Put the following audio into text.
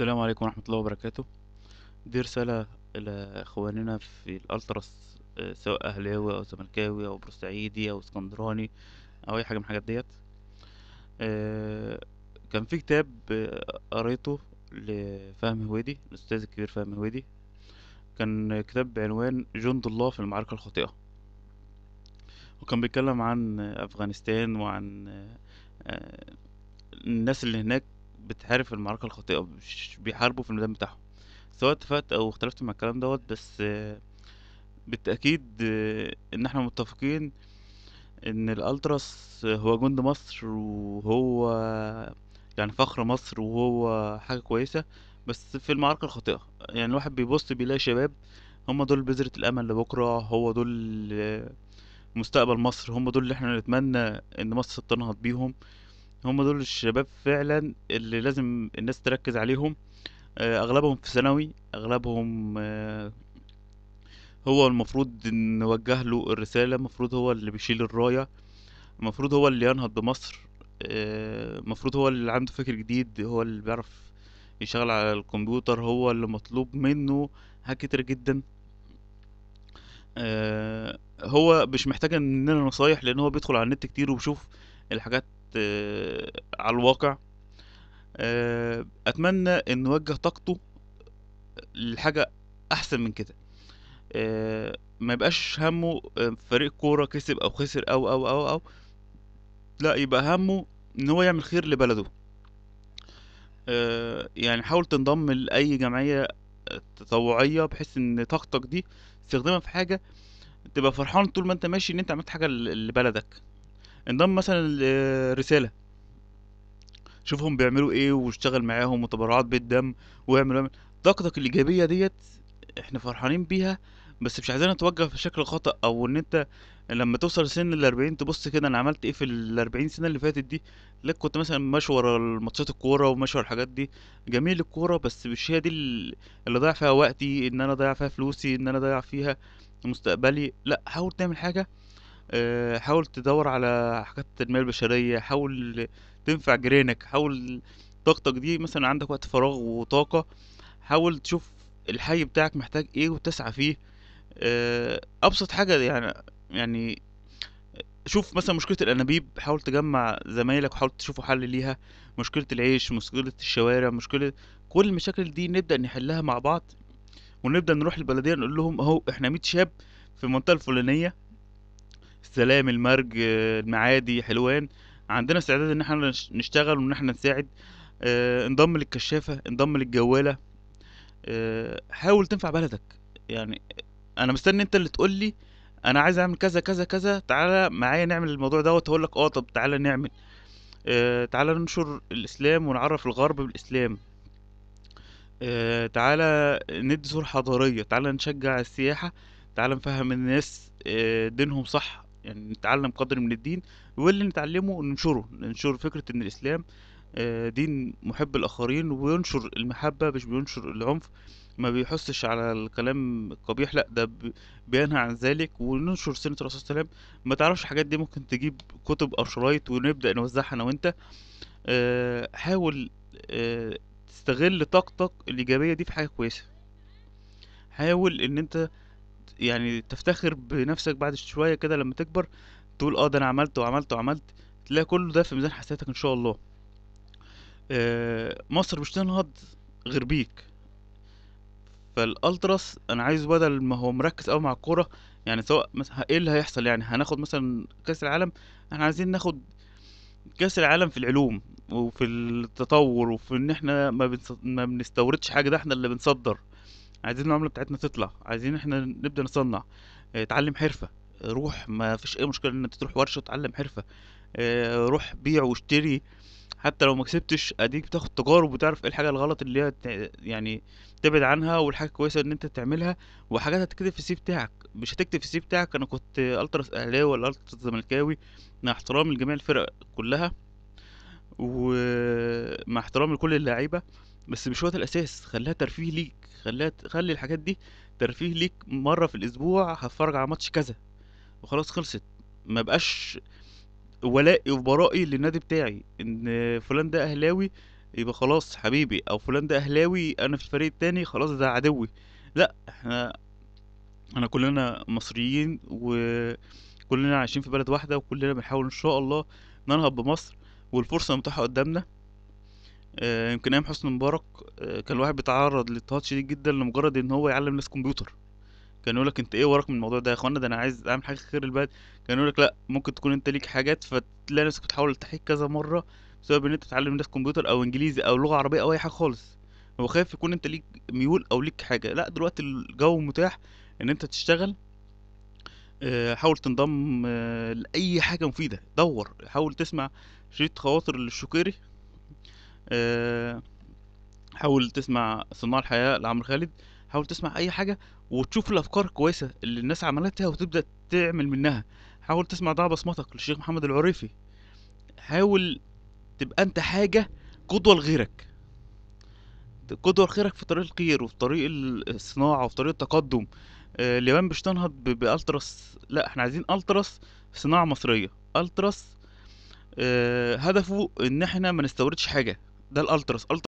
السلام عليكم ورحمة الله وبركاته دي رسالة إلى إخواننا في الألتراس آه، سواء أهلاوي أو زملكاوي أو بورسعيدي أو اسكندراني أو أي حاجة من الحاجات ديت آه، كان في كتاب آه، قريته لفهم هويدي الأستاذ الكبير فهم هويدي كان كتاب بعنوان جند الله في المعركة الخاطئة وكان بيتكلم عن أفغانستان وعن الناس اللي هناك بتحارب في المعركة الخاطئة مش بيحاربوا في الميدان بتاعهم سواء اتفقت او اختلفت مع الكلام دوت بس بالتأكيد ان احنا متفقين ان الالتراس هو جند مصر وهو يعني فخر مصر وهو حاجة كويسة بس في المعركة الخاطئة يعني الواحد بيبص بيلاقي شباب هم دول بذرة الأمل لبكرة هو دول مستقبل مصر هم دول اللي احنا نتمنى ان مصر تنهض بيهم هم دول الشباب فعلا اللي لازم الناس تركز عليهم آه، اغلبهم في ثانوي اغلبهم آه، هو المفروض نوجه له الرسالة المفروض هو اللي بيشيل الراية المفروض هو اللي ينهض بمصر آه، المفروض هو اللي عنده فكر جديد هو اللي بيعرف يشتغل على الكمبيوتر هو اللي مطلوب منه حاجات كتير جدا هو مش محتاج مننا نصايح لان هو بيدخل على النت كتير وبيشوف الحاجات آه، على الواقع آه، اتمنى ان يوجه طاقته لحاجه احسن من كده آه، ما يبقاش همه فريق كوره كسب او خسر او او او او لا يبقى همه ان هو يعمل خير لبلده يعني حاول تنضم لاي جمعيه تطوعيه بحيث ان طاقتك دي تستخدمها في حاجه تبقى فرحان طول ما انت ماشي ان انت عملت حاجه لبلدك انضم مثلا الرسالة شوفهم بيعملوا ايه واشتغل معاهم وتبرعات بالدم واعمل طاقتك الايجابية ديت احنا فرحانين بيها بس مش عايزين نتوجه في شكل خطأ او ان انت لما توصل سن الاربعين تبص كده انا عملت ايه في الاربعين سنة اللي فاتت دي لك كنت مثلا ماشي ورا ماتشات الكورة وماشي ورا الحاجات دي جميل الكورة بس مش هي دي اللي ضيع فيها وقتي ان انا ضيع فيها فلوسي ان انا ضيع فيها مستقبلي لا حاول تعمل حاجة آه، حاول تدور على حاجات التنمية البشرية حاول تنفع جيرانك حاول طاقتك دي مثلا عندك وقت فراغ وطاقة حاول تشوف الحي بتاعك محتاج ايه وتسعى فيه آه، ابسط حاجة يعني يعني شوف مثلا مشكلة الأنابيب حاول تجمع زمايلك وحاول تشوفوا حل ليها مشكلة العيش مشكلة الشوارع مشكلة كل المشاكل دي نبدأ نحلها مع بعض ونبدأ نروح البلدية نقول لهم أهو إحنا ميت شاب في المنطقة الفلانية سلام المرج المعادي حلوان عندنا استعداد ان احنا نشتغل وان احنا نساعد اه انضم للكشافة انضم للجوالة اه حاول تنفع بلدك يعني انا مستني انت اللي تقول لي انا عايز اعمل كذا كذا كذا تعالى معايا نعمل الموضوع دوت وتقول لك اه طب تعالى نعمل اه تعالى ننشر الاسلام ونعرف الغرب بالاسلام آه تعالى ندي صور حضارية تعالى نشجع السياحة تعالى نفهم الناس آه دينهم صح يعني نتعلم قدر من الدين واللي نتعلمه ننشره ننشر فكرة ان الاسلام آه، دين محب الاخرين وينشر المحبة مش بينشر العنف ما بيحسش على الكلام القبيح لا ده بينهى عن ذلك وننشر سنة الرسول صلى الله عليه وسلم ما تعرفش الحاجات دي ممكن تجيب كتب او شرايط ونبدأ نوزعها انا وانت آه، حاول آه، تستغل طاقتك الايجابية دي في حاجة كويسة حاول ان انت يعني تفتخر بنفسك بعد شويه كده لما تكبر تقول اه ده انا عملت وعملت وعملت تلاقي كله ده في ميزان حسناتك ان شاء الله آه، مصر مش تنهض غير بيك فالالتراس انا عايز بدل ما هو مركز قوي مع الكوره يعني سواء مثلا ايه اللي هيحصل يعني هناخد مثلا كاس العالم احنا عايزين ناخد كاس العالم في العلوم وفي التطور وفي ان احنا ما بنستوردش حاجه ده احنا اللي بنصدر عايزين العملة بتاعتنا تطلع عايزين احنا نبدأ نصنع آه، اتعلم حرفة آه، روح ما فيش اي مشكلة ان انت تروح ورشة اتعلم حرفة آه، روح بيع واشتري حتى لو ما كسبتش اديك بتاخد تجارب وتعرف ايه الحاجة الغلط اللي هي يعني تبعد عنها والحاجة الكويسة ان انت تعملها وحاجات هتكتب في السي بتاعك مش هتكتب في السي بتاعك انا كنت الترس اهلاوي ولا الترس زملكاوي مع احترامي لجميع الفرق كلها ومع احترامي لكل اللعيبة بس مش هو ده الاساس خليها ترفيه ليك خليها خلي الحاجات دي ترفيه ليك مره في الاسبوع هتفرج على ماتش كذا وخلاص خلصت ما بقاش ولائي وبرائي للنادي بتاعي ان فلان ده اهلاوي يبقى خلاص حبيبي او فلان ده اهلاوي انا في الفريق التاني خلاص ده عدوي لا احنا احنا كلنا مصريين وكلنا عايشين في بلد واحده وكلنا بنحاول ان شاء الله ننهض بمصر والفرصه متاحه قدامنا آه، يمكن ايام حسني مبارك آه، كان الواحد بيتعرض للاضطهاد شديد جدا لمجرد ان هو يعلم ناس كمبيوتر كان يقول لك انت ايه وراك من الموضوع ده يا اخوانا ده انا عايز اعمل حاجه خير للبلد كان يقول لك لا ممكن تكون انت ليك حاجات فتلاقي نفسك بتحاول تحيك كذا مره بسبب ان انت تتعلم ناس كمبيوتر او انجليزي او لغه عربيه او اي حاجه خالص هو خايف يكون انت ليك ميول او ليك حاجه لا دلوقتي الجو متاح ان انت تشتغل آه، حاول تنضم لاي حاجه مفيده دور حاول تسمع شريط خواطر للشوكيري آه، حاول تسمع صناع الحياه لعمرو خالد حاول تسمع اي حاجه وتشوف الافكار الكويسه اللي الناس عملتها وتبدا تعمل منها حاول تسمع ضع بصمتك للشيخ محمد العريفي حاول تبقى انت حاجه قدوه لغيرك قدوه لغيرك في طريق الخير وفي طريق الصناعه وفي طريق التقدم آه، اليابان مش تنهض بألترس لا احنا عايزين التراس صناعه مصريه التراس آه، هدفه ان احنا ما نستوردش حاجه ده الالتراس